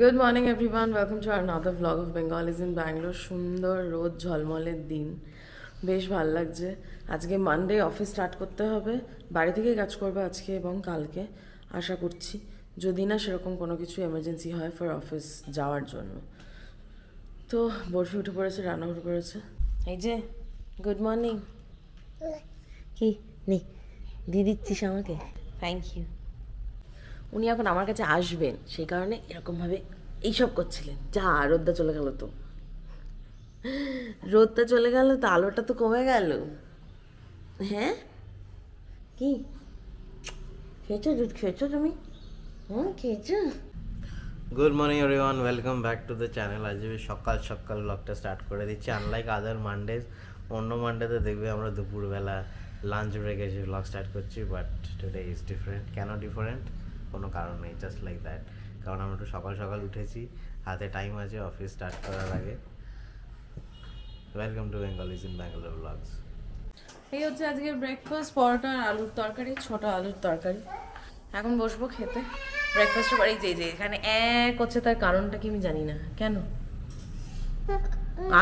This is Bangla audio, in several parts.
Good morning everyone welcome to another vlog of Bengalis in Bangalore সুন্দর রোদ ঝলমলের দিন বেশ ভাল লাগছে আজকে মানডে অফিস স্টার্ট করতে হবে বাড়ি থেকেই কাজ করবে আজকে এবং কালকে আশা করছি যদি না সেরকম কোনো কিছু এমার্জেন্সি হয় ফর অফিস যাওয়ার জন্য তো বরফি উঠে পড়েছে রান্না উঠে পড়েছে এই যে গুড মর্নিং কি নে দিয়ে দিচ্ছিস আমাকে থ্যাংক ইউ উনি এখন আমার কাছে আসবেন সেই কারণে এরকমভাবে এইসব করছিলেন যা রোদ্দা চলে গেল তো রোদটা চলে গেল তো আলোটা তো কমে গেল হ্যাঁ কি খেয়েছো দুধ খেয়েছো তুমি হ্যাঁ খেয়েছো good morning everyone welcome back to the channel আজ সকাল সকাল ব্লগটা স্টার্ট করে দিচ্ছি আনলাইক আদার মানডেজ অন্য মানডেতে দেখবে আমরা দুপুরবেলা লাঞ্চ এসে ব্লগ স্টার্ট করছি বাট টুডে ইজ ডিফারেন্ট কেন ডিফারেন্ট কোনো কারণ নেই জাস্ট লাইক দ্যাট কারণ আমরা একটু সকাল সকাল উঠেছি হাতে টাইম আছে অফিস স্টার্ট করার আগে welcome to Bengalis in Bangalore blogs এই হচ্ছে আজকে ব্রেকফাস্ট পরোটা আর আলুর তরকারি ছোট আলুর তরকারি এখন বসবো খেতে ব্রেকফাস্টের বাড়ি যে যে এখানে এক হচ্ছে তার কারণটা কি আমি জানি না কেন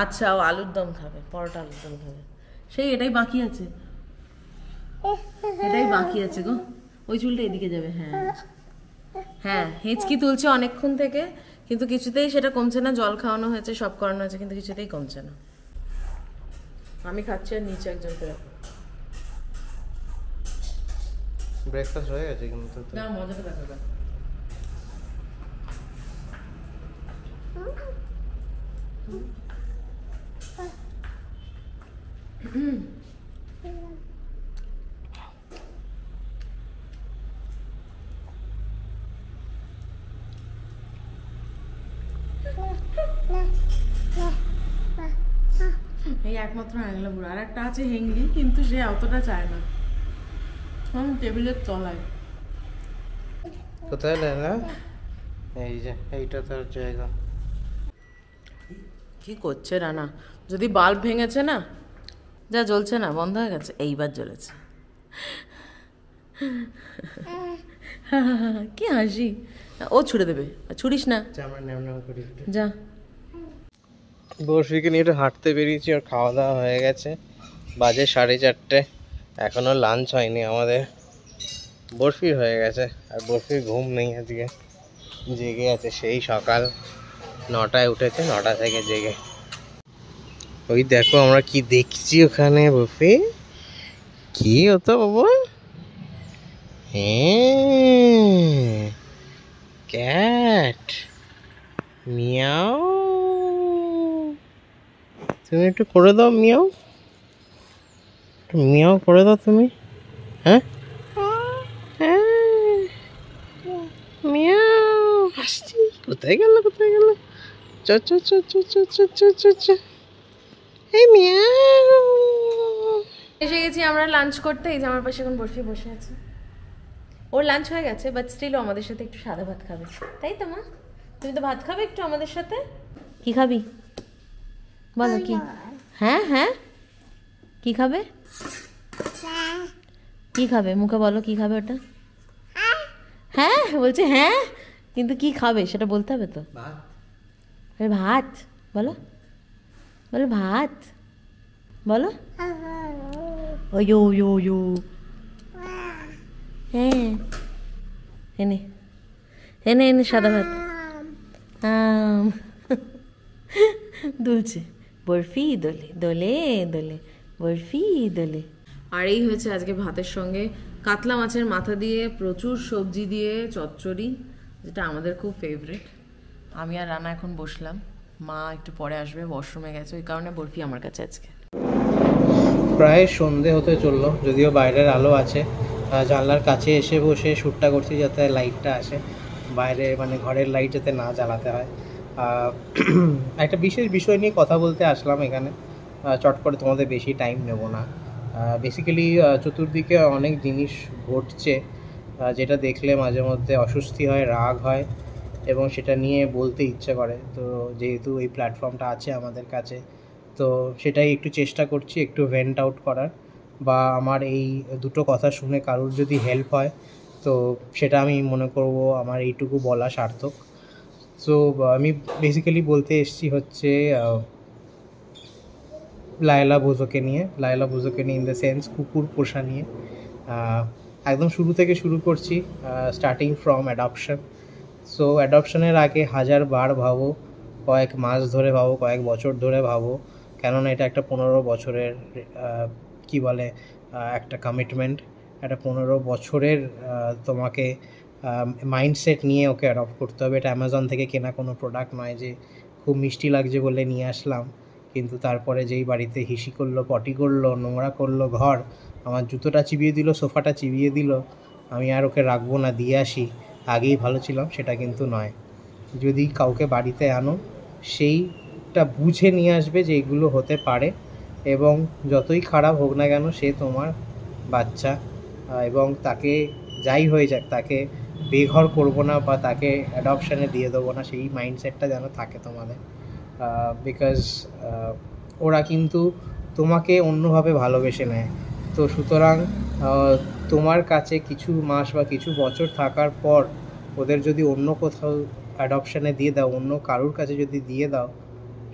আচ্ছা ও আলুর দম খাবে পরোটা আলুর দম খাবে সেই এটাই বাকি আছে এটাই বাকি আছে গো ওই চুলটা এদিকে যাবে হ্যাঁ হ্যাঁ হেঁচকি তুলছে অনেকক্ষণ থেকে কিন্তু কিছুতেই সেটা কমছে না জল খাওয়ানো হয়েছে সব করানো হয়েছে কিন্তু কিছুতেই কমছে না আমি খাচ্ছি আর নিচে একজনকে করে ব্রেকফাস্ট হয়ে গেছে কিন্তু না মজাটা দেখা আঙলা বুড়ো আর একটা আছে হেঙ্গি কিন্তু সে অতটা চায় না তখন হ্যাঁ, টেবিলের তলায় কোথায় না এই যে এইটা তার জায়গা কি করছে রানা যদি বাল্ব ভেঙেছে না যা জ্বলছে না বন্ধ হয়ে গেছে এইবার জ্বলেছে কি হাসি ও ছুড়ে দেবে ছুড়িস না যা বর্ষিকে নিয়ে একটু হাঁটতে বেরিয়েছি আর খাওয়া দাওয়া হয়ে গেছে বাজে সাড়ে চারটে এখনও লাঞ্চ হয়নি আমাদের বরফির হয়ে গেছে আর বরফির ঘুম নেই আজকে জেগে আছে সেই সকাল নটায় উঠেছে নটা থেকে জেগে ওই দেখো আমরা কি দেখছি ওখানে বরফি কি হতো বাবা হ্যাঁ ক্যাট মিয়াও তুমি একটু করে দাও মিয়াও একটু মিয়াও করে দাও তুমি হ্যাঁ, হ্যাঁ। মিয়াও হাসছি কোথায় গেল কোথায় গেল চ চ চ চ চ চ চ চ চ এই মিয়াও এসে গেছি আমরা লাঞ্চ করতে এই যে আমার পাশে এখন বসে বসে আছে ওর লাঞ্চ হয়ে গেছে বাট স্টিলও আমাদের সাথে একটু সাদা ভাত খাবে তাই তো মা তুমি তো ভাত খাবে একটু আমাদের সাথে কি খাবি বলো কি হ্যাঁ হ্যাঁ কি খাবে কি খাবে মুখে বলো কি খাবে ওটা হ্যাঁ বলছে হ্যাঁ কিন্তু কি খাবে সেটা বলতে হবে তো ভাত বলো বলো ভাত বলো ওয়ো ইয়ো ইয়ো হ্যাঁ এনে এনে এনে সাদা ভাত আম দুলছে বরফি দোলে দোলে দোলে বরফি দোলে আর এই হয়েছে আজকে ভাতের সঙ্গে কাতলা মাছের মাথা দিয়ে প্রচুর সবজি দিয়ে চচ্চড়ি যেটা আমাদের খুব ফেভারিট আমি আর রানা এখন বসলাম মা একটু পরে আসবে ওয়াশরুমে গেছে ওই কারণে বরফি আমার কাছে আজকে প্রায় সন্ধে হতে চললো যদিও বাইরের আলো আছে জানলার কাছে এসে বসে শ্যুটটা করছি যাতে লাইটটা আসে বাইরে মানে ঘরের লাইট যাতে না জ্বালাতে হয় একটা বিশেষ বিষয় নিয়ে কথা বলতে আসলাম এখানে চট করে তোমাদের বেশি টাইম নেব না বেসিক্যালি চতুর্দিকে অনেক জিনিস ঘটছে যেটা দেখলে মাঝে মধ্যে অস্বস্তি হয় রাগ হয় এবং সেটা নিয়ে বলতে ইচ্ছে করে তো যেহেতু এই প্ল্যাটফর্মটা আছে আমাদের কাছে তো সেটাই একটু চেষ্টা করছি একটু ভেন্ট আউট করার বা আমার এই দুটো কথা শুনে কারোর যদি হেল্প হয় তো সেটা আমি মনে করব আমার এইটুকু বলা সার্থক সো আমি বেসিক্যালি বলতে এসছি হচ্ছে লায়লা বোজোকে নিয়ে লায়লা বোজোকে নিয়ে ইন দ্য সেন্স কুকুর পোষা নিয়ে একদম শুরু থেকে শুরু করছি স্টার্টিং ফ্রম অ্যাডপশন সো অ্যাডপশনের আগে হাজার বার ভাবো কয়েক মাস ধরে ভাবো কয়েক বছর ধরে ভাবো কেননা এটা একটা পনেরো বছরের কি বলে একটা কমিটমেন্ট একটা পনেরো বছরের তোমাকে মাইন্ডসেট নিয়ে ওকে অ্যাডপ্ট করতে হবে এটা অ্যামাজন থেকে কেনা কোনো প্রোডাক্ট নয় যে খুব মিষ্টি লাগছে বলে নিয়ে আসলাম কিন্তু তারপরে যেই বাড়িতে হিসি করলো পটি করলো নোংরা করলো ঘর আমার জুতোটা চিবিয়ে দিল সোফাটা চিবিয়ে দিল আমি আর ওকে রাখবো না দিয়ে আসি আগেই ভালো ছিলাম সেটা কিন্তু নয় যদি কাউকে বাড়িতে আনো সেইটা বুঝে নিয়ে আসবে যে এগুলো হতে পারে এবং যতই খারাপ হোক না কেন সে তোমার বাচ্চা এবং তাকে যাই হয়ে যাক তাকে বেঘর করব না বা তাকে অ্যাডপশানে দিয়ে দেবো না সেই মাইন্ডসেটটা যেন থাকে তোমাদের বিকজ ওরা কিন্তু তোমাকে অন্যভাবে ভালোবেসে নেয় তো সুতরাং তোমার কাছে কিছু মাস বা কিছু বছর থাকার পর ওদের যদি অন্য কোথাও অ্যাডপশানে দিয়ে দাও অন্য কারুর কাছে যদি দিয়ে দাও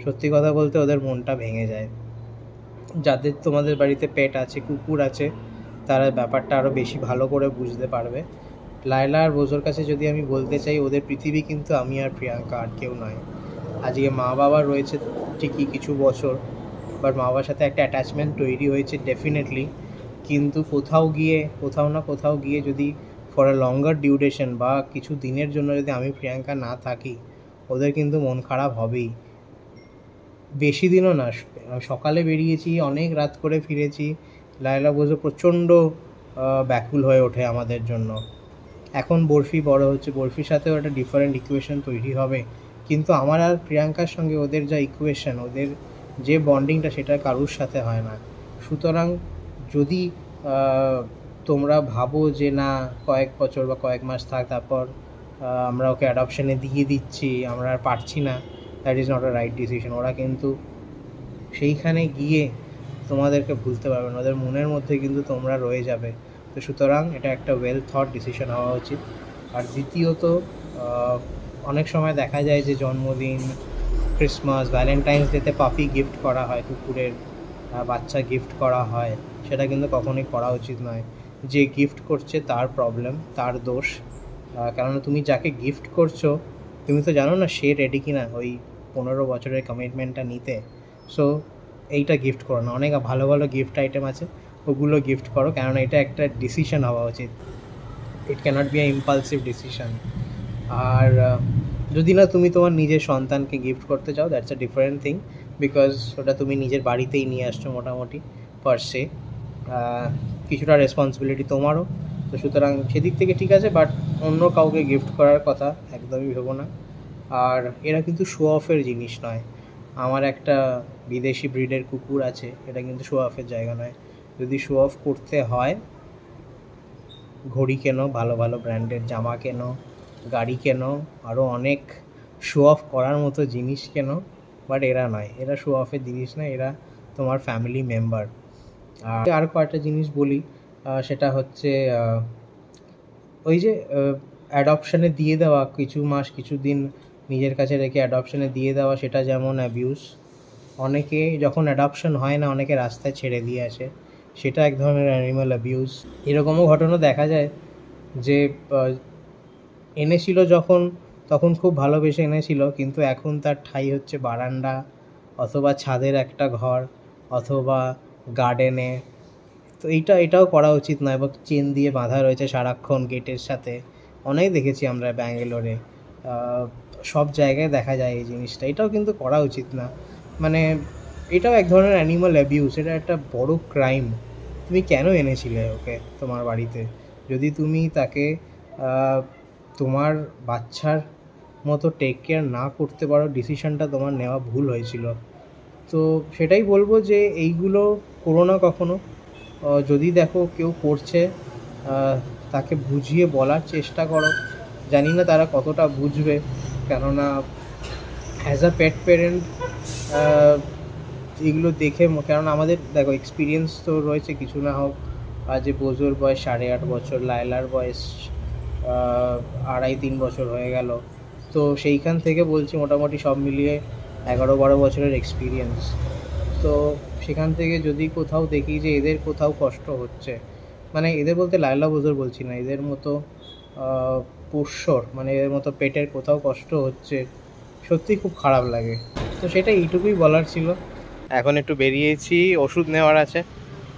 সত্যি কথা বলতে ওদের মনটা ভেঙে যায় যাদের তোমাদের বাড়িতে পেট আছে কুকুর আছে তারা ব্যাপারটা আরও বেশি ভালো করে বুঝতে পারবে লায়লা আর বোঝোর কাছে যদি আমি বলতে চাই ওদের পৃথিবী কিন্তু আমি আর প্রিয়াঙ্কা আর কেউ নয় আজকে মা বাবা রয়েছে ঠিকই কিছু বছর বাট মা বাবার সাথে একটা অ্যাটাচমেন্ট তৈরি হয়েছে ডেফিনেটলি কিন্তু কোথাও গিয়ে কোথাও না কোথাও গিয়ে যদি ফর আ লঙ্গার ডিউরেশন বা কিছু দিনের জন্য যদি আমি প্রিয়াঙ্কা না থাকি ওদের কিন্তু মন খারাপ হবেই বেশি দিনও না সকালে বেরিয়েছি অনেক রাত করে ফিরেছি লায়লা বোঝো প্রচণ্ড ব্যাকুল হয়ে ওঠে আমাদের জন্য এখন বরফি বড় হচ্ছে বরফির সাথেও একটা ডিফারেন্ট ইকুয়েশন তৈরি হবে কিন্তু আমার আর প্রিয়াঙ্কার সঙ্গে ওদের যা ইকুয়েশন ওদের যে বন্ডিংটা সেটা কারুর সাথে হয় না সুতরাং যদি তোমরা ভাবো যে না কয়েক বছর বা কয়েক মাস থাক তারপর আমরা ওকে অ্যাডপশানে দিয়ে দিচ্ছি আমরা আর পারছি না that is not a right decision ওরা কিন্তু সেইখানে গিয়ে তোমাদেরকে ভুলতে পারবে না ওদের মনের মধ্যে কিন্তু তোমরা রয়ে যাবে তো সুতরাং এটা একটা ওয়েল থট ডিসিশন হওয়া উচিত আর দ্বিতীয়ত অনেক সময় দেখা যায় যে জন্মদিন ক্রিসমাস ভ্যালেন্টাইন্স ডেতে পাপি গিফট করা হয় কুকুরের বাচ্চা গিফট করা হয় সেটা কিন্তু কখনোই করা উচিত নয় যে গিফট করছে তার প্রবলেম তার দোষ কেননা তুমি যাকে গিফট করছো তুমি তো জানো না সে রেডি কিনা ওই পনেরো বছরের কমিটমেন্টটা নিতে সো এইটা গিফট করো না অনেক ভালো ভালো গিফট আইটেম আছে ওগুলো গিফট করো কেননা এটা একটা ডিসিশন হওয়া উচিত it cannot be a impulsive decision আর যদি না তুমি তোমার নিজের সন্তানকে গিফট করতে চাও that's a different thing because ওটা তুমি নিজের বাড়িতেই নিয়ে আসছো মোটামুটি পার্সে কিছুটা রেসপন্সিবিলিটি তোমারও তো সুতরাং সেদিক থেকে ঠিক আছে বাট অন্য কাউকে গিফট করার কথা একদমই ভেব না আর এরা কিন্তু শো অফের জিনিস নয় আমার একটা বিদেশি ব্রিডের কুকুর আছে এটা কিন্তু শো অফের জায়গা নয় যদি শো অফ করতে হয় ঘড়ি কেনো ভালো ভালো ব্র্যান্ডের জামা কেনো গাড়ি কেনো আরও অনেক শো অফ করার মতো জিনিস কেনো বাট এরা নয় এরা শো অফের জিনিস না এরা তোমার ফ্যামিলি মেম্বার আর আর কয়েকটা জিনিস বলি সেটা হচ্ছে ওই যে অ্যাডপশানে দিয়ে দেওয়া কিছু মাস কিছু দিন নিজের কাছে রেখে অ্যাডপশানে দিয়ে দেওয়া সেটা যেমন অ্যাবিউস অনেকে যখন অ্যাডপশন হয় না অনেকে রাস্তায় ছেড়ে দিয়ে আসে সেটা এক ধরনের অ্যানিমাল অ্যাবিউজ এরকমও ঘটনা দেখা যায় যে এনেছিল যখন তখন খুব ভালোবেসে এনেছিল কিন্তু এখন তার ঠাই হচ্ছে বারান্দা অথবা ছাদের একটা ঘর অথবা গার্ডেনে তো এইটা এটাও করা উচিত নয় এবং চেন দিয়ে বাঁধা রয়েছে সারাক্ষণ গেটের সাথে অনেক দেখেছি আমরা ব্যাঙ্গালোরে সব জায়গায় দেখা যায় এই জিনিসটা এটাও কিন্তু করা উচিত না মানে এটাও এক ধরনের অ্যানিমাল অ্যাবিউজ এটা একটা বড় ক্রাইম তুমি কেন এনেছিলে ওকে তোমার বাড়িতে যদি তুমি তাকে তোমার বাচ্চার মতো টেক কেয়ার না করতে পারো ডিসিশনটা তোমার নেওয়া ভুল হয়েছিল তো সেটাই বলবো যে এইগুলো করো না কখনো যদি দেখো কেউ করছে তাকে বুঝিয়ে বলার চেষ্টা করো জানি না তারা কতটা বুঝবে কেননা অ্যাজ আ পেট প্যারেন্ট এগুলো দেখে কারণ আমাদের দেখো এক্সপিরিয়েন্স তো রয়েছে কিছু না হোক যে বোঝোর বয়স সাড়ে আট বছর লায়লার বয়স আড়াই তিন বছর হয়ে গেল তো সেইখান থেকে বলছি মোটামুটি সব মিলিয়ে এগারো বারো বছরের এক্সপিরিয়েন্স তো সেখান থেকে যদি কোথাও দেখি যে এদের কোথাও কষ্ট হচ্ছে মানে এদের বলতে লায়লা বোজোর বলছি না এদের মতো পোষ্যর মানে এদের মতো পেটের কোথাও কষ্ট হচ্ছে সত্যি খুব খারাপ লাগে তো সেটা এইটুকুই বলার ছিল এখন একটু বেরিয়েছি ওষুধ নেওয়ার আছে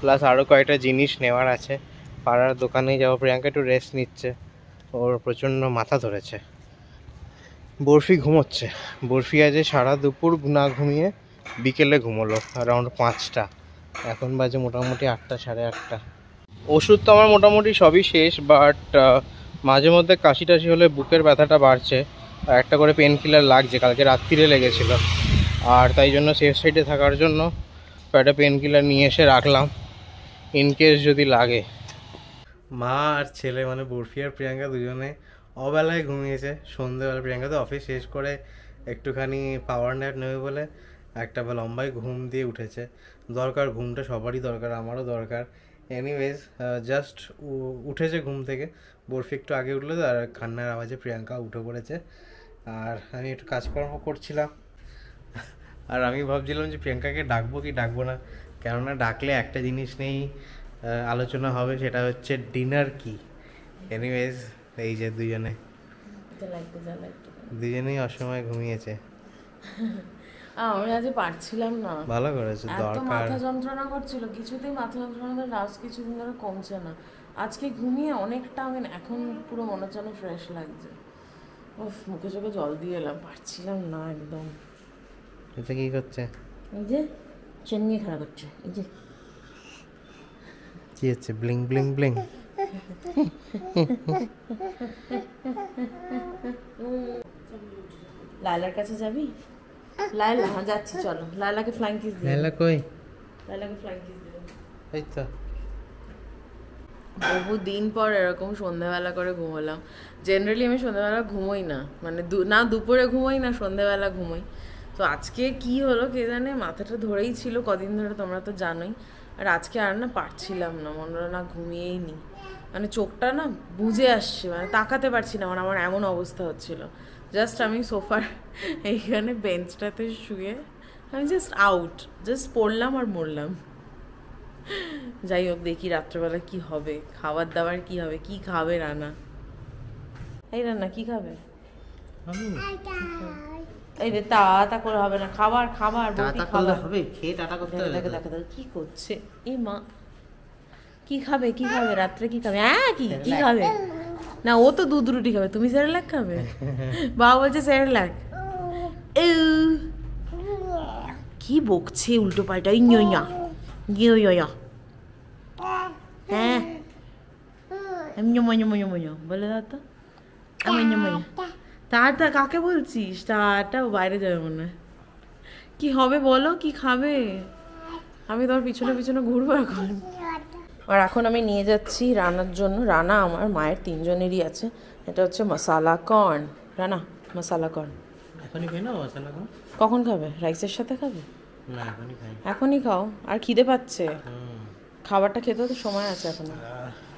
প্লাস আরও কয়েকটা জিনিস নেওয়ার আছে পাড়ার দোকানে যাবো প্রিয়াঙ্কা একটু রেস্ট নিচ্ছে ওর প্রচণ্ড মাথা ধরেছে বরফি ঘুমোচ্ছে বরফি আজে সারা দুপুর না ঘুমিয়ে বিকেলে ঘুমোলো অ্যারাউন্ড পাঁচটা এখন বাজে মোটামুটি আটটা সাড়ে আটটা ওষুধ তো আমার মোটামুটি সবই শেষ বাট মাঝে মধ্যে কাশি টাশি হলে বুকের ব্যথাটা বাড়ছে আর একটা করে পেন কিলার লাগছে কালকে রাত্রিরে লেগেছিলো আর তাই জন্য সেফ সাইডে থাকার জন্য একটা পেন কিলার নিয়ে এসে রাখলাম ইন কেস যদি লাগে মা আর ছেলে মানে বরফি আর প্রিয়াঙ্কা দুজনে অবেলায় ঘুমিয়েছে সন্ধ্যেবেলা প্রিয়াঙ্কা তো অফিস শেষ করে একটুখানি পাওয়ার ন্যাপ নেবে বলে একটা লম্বাই ঘুম দিয়ে উঠেছে দরকার ঘুমটা সবারই দরকার আমারও দরকার এনিওয়েজ জাস্ট উঠেছে ঘুম থেকে বরফি একটু আগে উঠলো আর কান্নার আওয়াজে প্রিয়াঙ্কা উঠে পড়েছে আর আমি একটু কাজকর্ম করছিলাম আর আমি ভাবছিলাম যে প্রিয়াঙ্কাকে ডাকবো কি ডাকবো না কেননা ডাকলে একটা জিনিস নেই আলোচনা হবে সেটা হচ্ছে ডিনার কি এনিওয়েজ এই যে দুজনে দুজনেই অসময় ঘুমিয়েছে আমি আজ পারছিলাম না ভালো করেছো দরকার মাথা যন্ত্রণা করছিল কিছুতেই মাথা যন্ত্রণা রাজ কিছুদিন ধরে কমছে না আজকে ঘুমিয়ে অনেকটা আমি এখন পুরো মনে হচ্ছে ফ্রেশ লাগছে উফ মুখে চোখে জল দিয়ে এলাম পারছিলাম না একদম এটা কি করছে এই যে চেন নিয়ে খেলা করছে এই যে কি হচ্ছে ব্লিং ব্লিং ব্লিং লালার কাছে যাবি লালা হ্যাঁ যাচ্ছি চলো লালাকে ফ্লাইং কিস দিই লালা কই লালাকে ফ্লাইং কিস দিই এই তো দিন পর এরকম সন্ধ্যাবেলা করে ঘুমালাম জেনারেলি আমি সন্ধ্যাবেলা ঘুমোই না মানে না দুপুরে ঘুমোই না সন্ধ্যাবেলা ঘুমোই তো আজকে কি হলো কে জানে মাথাটা ধরেই ছিল কদিন ধরে তোমরা তো জানোই আর আজকে আর না পারছিলাম না মনে না ঘুমিয়েই নি মানে চোখটা না বুঝে আসছে মানে তাকাতে পারছি না মানে আমার এমন অবস্থা হচ্ছিল জাস্ট আমি সোফার এইখানে বেঞ্চটাতে শুয়ে আমি জাস্ট আউট জাস্ট পড়লাম আর মরলাম যাই হোক দেখি রাত্রেবেলা কি হবে খাবার দাবার কি হবে কি খাবে রানা এই রান্না কি খাবে আমি এই যে তা তা করে হবে না খাবার খাবার তা করলে হবে খেয়ে টাটা করতে হবে দেখো দেখো কি করছে এই মা কি খাবে কি খাবে রাত্রে কি খাবে হ্যাঁ কি কি খাবে না ও তো দুধ রুটি খাবে তুমি সেরেলাক খাবে বাবা বলছে সেরেলাক কি বকছে উল্টো পাল্টা ইয়া ইয়া হ্যাঁ বলে দাও তো আমি তা কাকে বলছিস টাটা বাইরে যাবে মনে হয় কি হবে বলো কি খাবে আমি তোমার পিছনে পিছনে ঘুরবো এখন আর এখন আমি নিয়ে যাচ্ছি রানার জন্য রানা আমার মায়ের তিনজনেরই আছে এটা হচ্ছে masala corn Rana masala corn corn কখন খাবে রাইসের সাথে খাবে এখনই এখনই খাও আর খিদে পাচ্ছে খাবারটা খেতে তো সময় আছে এখন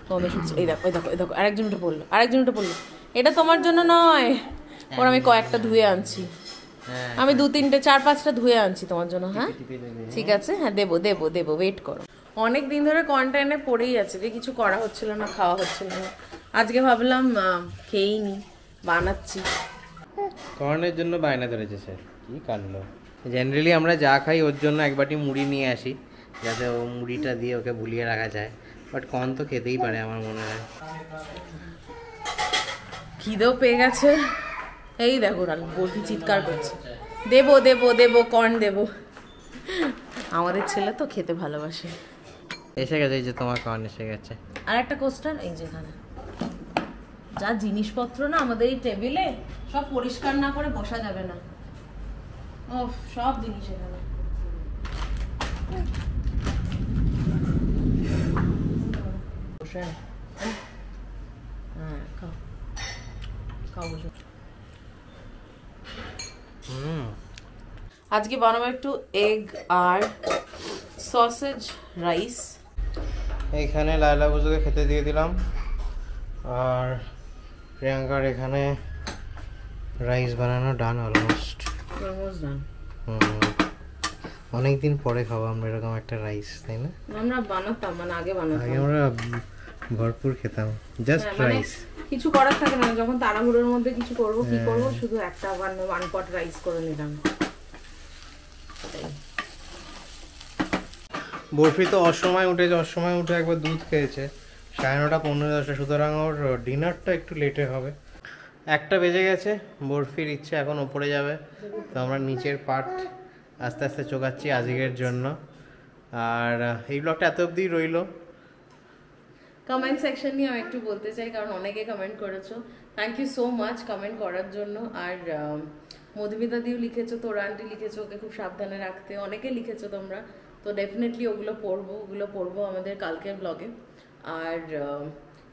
তোমাদের এই দেখো এই দেখো এই দেখো আরেকজন উঠে পড়লো আরেকজন উঠে পড়লো এটা তোমার জন্য নয় ওর আমি কয়েকটা ধুয়ে আনছি হ্যাঁ। আমি দু তিনটে চার পাঁচটা ধুয়ে আনছি তোমার জন্য হ্যাঁ ঠিক হ্যাঁ। আছে হ্যাঁ দেবো দেবো দেবো ওয়েট করো অনেক দিন ধরে কোয়ারেন্টাইনে পড়েই আছে যে কিছু করা হচ্ছিল না খাওয়া হচ্ছিল না আজকে ভাবলাম খেয়েই নি বানাচ্ছি কর্নের জন্য বায়না ধরেছে স্যার কি কাণ্ড জেনারেলি আমরা যা খাই ওর জন্য এক বাটি মুড়ি নিয়ে আসি যাতে ও মুড়িটা দিয়ে ওকে ভুলিয়ে রাখা যায় বাট কর্ন তো খেতেই পারে আমার মনে হয় খিদেও পেয়ে গেছে এই দেখো বলি চিৎকার করছে দেব দেব দেব কর্ন দেব আমাদের ছেলে তো খেতে ভালোবাসে এসে গেছে এই যে তোমার কর্ন এসে গেছে আর একটা কোস্টার এই যে এখানে যা জিনিসপত্র না আমাদের এই টেবিলে সব পরিষ্কার না করে বসা যাবে না ও সব জিনিস এখানে হ্যাঁ খাও খাও বসে আজকে বানাবো একটু এগ আর সসেজ রাইস এখানে লাইলা বুজুকে খেতে দিয়ে দিলাম আর প্রিয়াঙ্কার এখানে রাইস বানানো ডান অলমোস্ট ডান অনেকদিন পরে খাবো আমরা এরকম একটা রাইস তাই না আমরা বানাতাম মানে আগে বানাতাম আগে আমরা ভরপুর খেতাম জাস্ট হ্যাঁ, রাইস মানে কিছু করার থাকে না যখন তাড়াহুড়োর মধ্যে কিছু করব কি হ্যাঁ। করব শুধু একটা ওয়ান পট রাইস করে নিলাম বরফি তো অসময় উঠেছে অসময় উঠে একবার দুধ খেয়েছে সাড়ে নটা পনেরো দশটা সুতরাং ওর ডিনারটা একটু লেটে হবে একটা বেজে গেছে বরফির ইচ্ছে এখন ওপরে যাবে তো আমরা নিচের পার্ট আস্তে আস্তে চোখাচ্ছি আজকের জন্য আর এই ব্লগটা এত অবধি রইলো কমেন্ট সেকশন নিয়ে আমি একটু বলতে চাই কারণ অনেকে কমেন্ট করেছো thank you so much comment করার জন্য আর মধুমিতা দিও লিখেছো তোর আন্টি লিখেছো ওকে খুব সাবধানে রাখতে অনেকে লিখেছো তোমরা তো ডেফিনেটলি ওগুলো পড়বো ওগুলো পড়বো আমাদের কালকের ব্লগে আর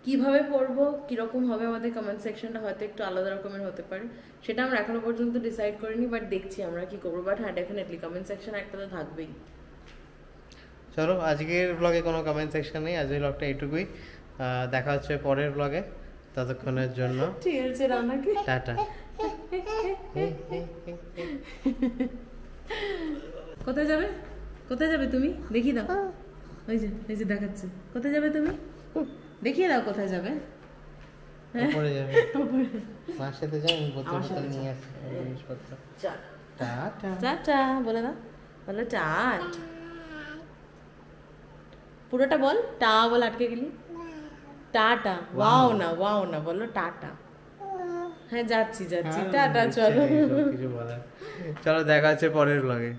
কিভাবে পড়বো কীরকম হবে আমাদের কমেন্ট সেকশনটা হয়তো একটু আলাদা রকমের হতে পারে সেটা আমরা এখনও পর্যন্ত ডিসাইড করিনি বাট দেখছি আমরা কি করবো বাট হ্যাঁ ডেফিনেটলি কমেন্ট সেকশন একটা তো থাকবেই চলো আজকের ব্লগে কোনো কমেন্ট সেকশন নেই আজকের ব্লগটা এইটুকুই দেখা হচ্ছে পরের ব্লগে ততক্ষণের জন্য টাটা কোথায় যাবে কোথায় যাবে তুমি দেখিয়ে দাও ওই যে এই যে দেখাচ্ছে কোথায় যাবে তুমি দেখিয়ে দাও কোথায় যাবে হ্যাঁ। মার সাথে নিয়ে জিনিসপত্র টাটা বলে দাও বলো টাটা পুরোটা বল টা বল আটকে গেলি টাটা ওয়াও না ওয়াও না বলো টাটা হ্যাঁ যাচ্ছি যাচ্ছি হ্যাঁ, টাটা চলো চলো দেখা হচ্ছে পরের ব্লগে